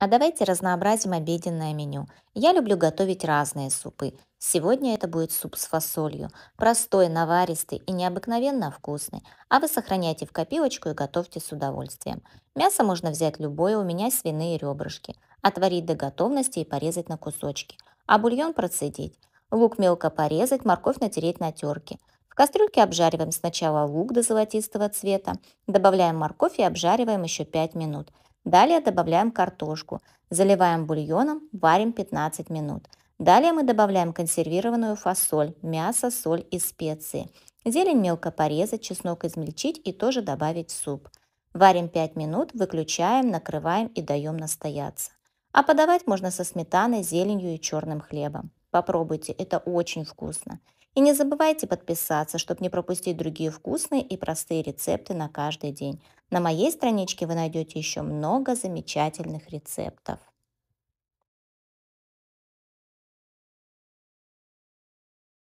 А давайте разнообразим обеденное меню. Я люблю готовить разные супы. Сегодня это будет суп с фасолью. Простой, наваристый и необыкновенно вкусный. А вы сохраняйте в копилочку и готовьте с удовольствием. Мясо можно взять любое, у меня свиные ребрышки. Отварить до готовности и порезать на кусочки. А бульон процедить. Лук мелко порезать, морковь натереть на терке. В кастрюльке обжариваем сначала лук до золотистого цвета. Добавляем морковь и обжариваем еще 5 минут. Далее добавляем картошку, заливаем бульоном, варим 15 минут. Далее мы добавляем консервированную фасоль, мясо, соль и специи. Зелень мелко порезать, чеснок измельчить и тоже добавить в суп. Варим 5 минут, выключаем, накрываем и даем настояться. А подавать можно со сметаной, зеленью и черным хлебом попробуйте, это очень вкусно. И не забывайте подписаться, чтобы не пропустить другие вкусные и простые рецепты на каждый день. На моей страничке вы найдете еще много замечательных рецептов.